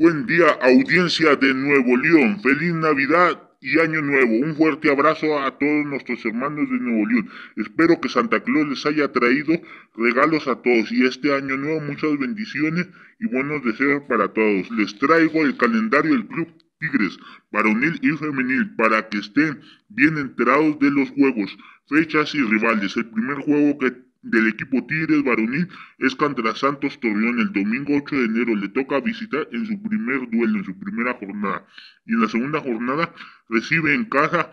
Buen día, audiencia de Nuevo León. Feliz Navidad y Año Nuevo. Un fuerte abrazo a todos nuestros hermanos de Nuevo León. Espero que Santa Claus les haya traído regalos a todos y este Año Nuevo muchas bendiciones y buenos deseos para todos. Les traigo el calendario del Club Tigres, varonil y femenil, para que estén bien enterados de los juegos, fechas y rivales. El primer juego que del equipo Tigres varonil es contra Santos Torreón. El domingo 8 de enero le toca visitar en su primer duelo, en su primera jornada. Y en la segunda jornada recibe en casa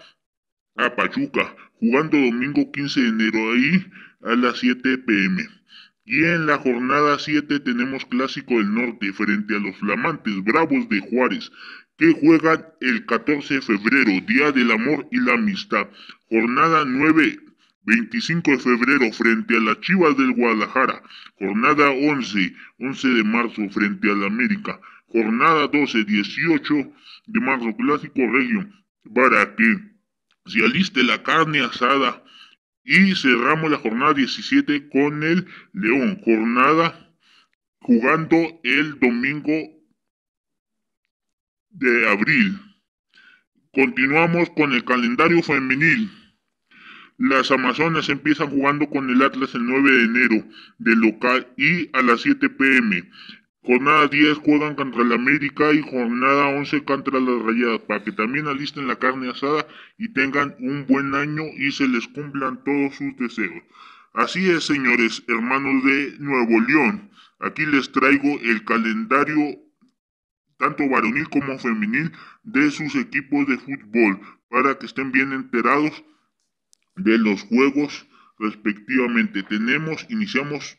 a Pachuca, jugando domingo 15 de enero ahí a las 7 pm. Y en la jornada 7 tenemos Clásico del Norte frente a los flamantes Bravos de Juárez, que juegan el 14 de febrero, Día del Amor y la Amistad. Jornada 9 25 de febrero frente a las Chivas del Guadalajara. Jornada 11, 11 de marzo frente a la América. Jornada 12, 18 de marzo, Clásico Regio. Para que se aliste la carne asada. Y cerramos la jornada 17 con el León. Jornada jugando el domingo de abril. Continuamos con el calendario femenil. Las Amazonas empiezan jugando con el Atlas el 9 de enero de local y a las 7 pm. Jornada 10 juegan contra el América y jornada 11 contra las Rayadas para que también alisten la carne asada y tengan un buen año y se les cumplan todos sus deseos. Así es, señores, hermanos de Nuevo León. Aquí les traigo el calendario tanto varonil como femenil de sus equipos de fútbol para que estén bien enterados de los juegos respectivamente. Tenemos, iniciamos